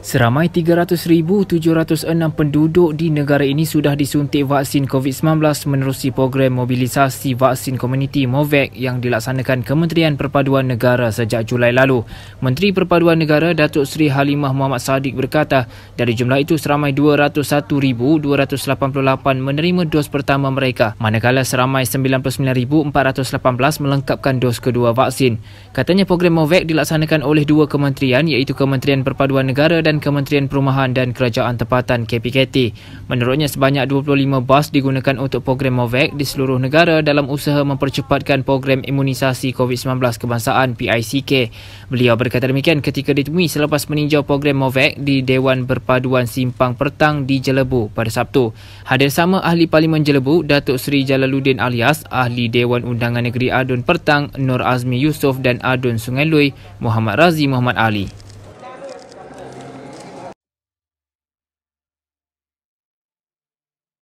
Seramai 300,706 penduduk di negara ini sudah disuntik vaksin COVID-19 menerusi program mobilisasi vaksin komuniti MOVAC yang dilaksanakan Kementerian Perpaduan Negara sejak Julai lalu. Menteri Perpaduan Negara Datuk Seri Halimah Muhammad Sadiq berkata, dari jumlah itu seramai 201,288 menerima dos pertama mereka, manakala seramai 99,418 melengkapkan dos kedua vaksin. Katanya program MOVAC dilaksanakan oleh dua kementerian iaitu Kementerian Perpaduan Negara Negara dan Kementerian Perumahan dan Kerajaan Tempatan KPKT. Menurutnya sebanyak 25 bas digunakan untuk program Movac di seluruh negara dalam usaha mempercepatkan program imunisasi COVID-19 kebangsaan PICK. Beliau berkata demikian ketika ditemui selepas meninjau program Movac di Dewan Berpaduan Simpang Pertang di Jelebu pada Sabtu. Hadir sama Ahli Parlimen Jelebu, Datuk Seri Jalaluddin alias Ahli Dewan Undangan Negeri Adun Pertang, Nur Azmi Yusof dan Adun Sungai Lui, Muhammad Razi Muhammad Ali.